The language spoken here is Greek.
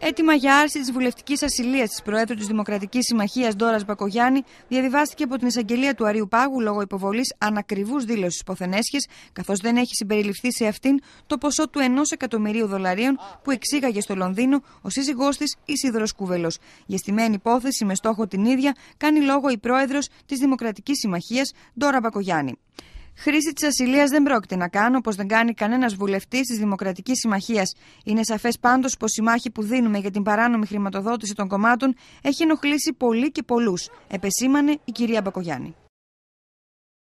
Έτοιμα για άρση της βουλευτικής ασυλίας της Προέδρου της Δημοκρατικής Συμμαχίας Ντόρας Μπακογιάννη διαδιβάστηκε από την εισαγγελία του Αρίου Πάγου λόγω υποβολής ανακριβούς δήλωσης υποθενέσχε, καθώς δεν έχει συμπεριληφθεί σε αυτήν το ποσό του ενός εκατομμυρίου δολαρίων που εξήγαγε στο Λονδίνο ο σύζυγός της Ισίδρο Κούβελο. Για στημένη υπόθεση με στόχο την ίδια κάνει λόγο η Πρόεδρος της Δημοκρατικής Συμμαχίας Ντόρα Μπακογιάννη. Χρήση της ασυλίας δεν πρόκειται να κάνω, όπως δεν κάνει κανένας βουλευτής της Δημοκρατικής Συμμαχίας. Είναι σαφές πάντως πως η μάχη που δίνουμε για την παράνομη χρηματοδότηση των κομμάτων έχει ενοχλήσει πολύ και πολλούς, επεσήμανε η κυρία Μπακογιάννη.